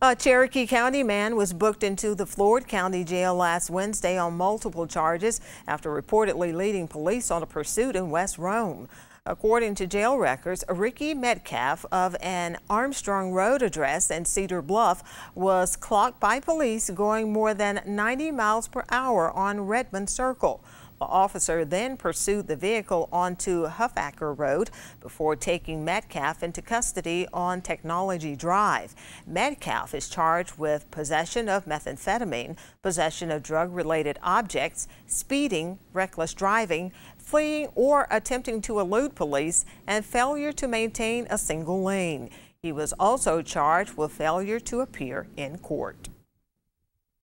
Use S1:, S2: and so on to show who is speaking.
S1: A Cherokee County man was booked into the Floyd County Jail last Wednesday on multiple charges after reportedly leading police on a pursuit in West Rome. According to jail records, Ricky Metcalf of an Armstrong Road address in Cedar Bluff was clocked by police going more than 90 miles per hour on Redmond Circle. The officer then pursued the vehicle onto Huffacker Road before taking Metcalf into custody on Technology Drive. Metcalf is charged with possession of methamphetamine, possession of drug-related objects, speeding, reckless driving, fleeing or attempting to elude police, and failure to maintain a single lane. He was also charged with failure to appear in court.